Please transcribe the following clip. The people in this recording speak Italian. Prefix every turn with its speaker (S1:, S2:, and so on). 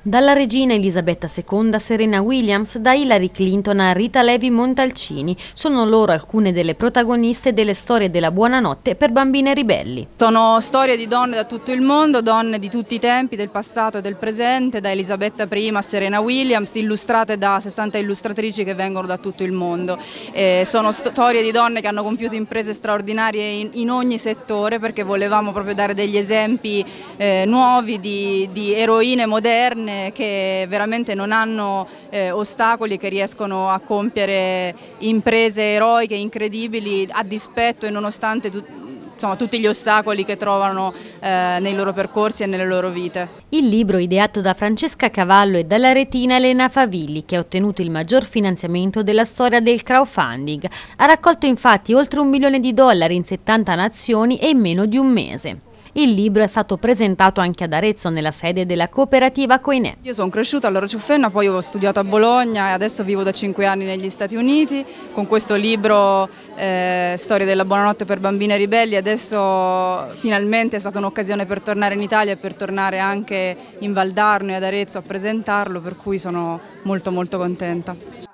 S1: Dalla regina Elisabetta II a Serena Williams, da Hillary Clinton a Rita Levi Montalcini, sono loro alcune delle protagoniste delle storie della buonanotte
S2: per bambine ribelli. Sono storie di donne da tutto il mondo, donne di tutti i tempi, del passato e del presente, da Elisabetta I a Serena Williams, illustrate da 60 illustratrici che vengono da tutto il mondo. E eh, sono storie di donne che hanno compiuto imprese straordinarie in, in ogni settore perché volevamo proprio dare degli esempi eh, nuovi di, di eroine moderne donne che veramente non hanno eh, ostacoli, che riescono a compiere imprese eroiche, incredibili, a dispetto e nonostante tut insomma, tutti gli ostacoli che trovano eh, nei loro percorsi e nelle loro vite. Il libro
S1: ideato da Francesca Cavallo e dalla retina Elena Favilli, che ha ottenuto il maggior finanziamento della storia del crowdfunding, ha raccolto infatti oltre un milione di dollari in 70 nazioni e in meno di un mese. Il libro è stato presentato anche ad Arezzo nella sede della
S2: cooperativa Coinè. Io sono cresciuta a Loro Ciuffenna, poi ho studiato a Bologna e adesso vivo da 5 anni negli Stati Uniti. Con questo libro eh, Storia della buonanotte per bambine ribelli adesso finalmente è stata un'occasione per tornare in Italia e per tornare anche in Valdarno e ad Arezzo a presentarlo, per cui sono molto molto contenta.